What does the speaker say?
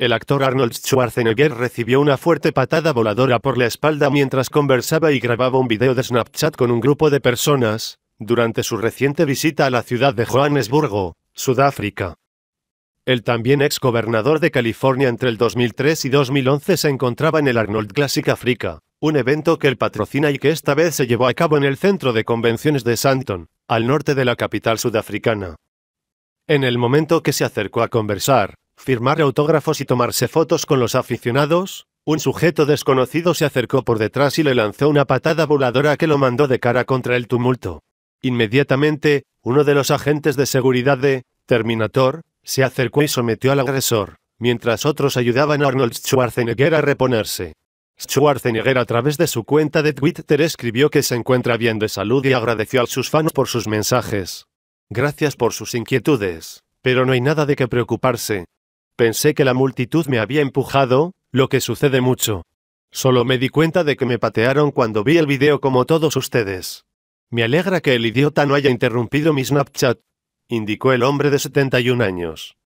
El actor Arnold Schwarzenegger recibió una fuerte patada voladora por la espalda mientras conversaba y grababa un video de Snapchat con un grupo de personas, durante su reciente visita a la ciudad de Johannesburgo, Sudáfrica. El también ex gobernador de California entre el 2003 y 2011 se encontraba en el Arnold Classic Africa, un evento que él patrocina y que esta vez se llevó a cabo en el centro de convenciones de Santon, al norte de la capital sudafricana. En el momento que se acercó a conversar, firmar autógrafos y tomarse fotos con los aficionados, un sujeto desconocido se acercó por detrás y le lanzó una patada voladora que lo mandó de cara contra el tumulto. Inmediatamente, uno de los agentes de seguridad de Terminator se acercó y sometió al agresor, mientras otros ayudaban a Arnold Schwarzenegger a reponerse. Schwarzenegger a través de su cuenta de Twitter escribió que se encuentra bien de salud y agradeció a sus fans por sus mensajes. Gracias por sus inquietudes, pero no hay nada de qué preocuparse, Pensé que la multitud me había empujado, lo que sucede mucho. Solo me di cuenta de que me patearon cuando vi el video como todos ustedes. Me alegra que el idiota no haya interrumpido mi Snapchat, indicó el hombre de 71 años.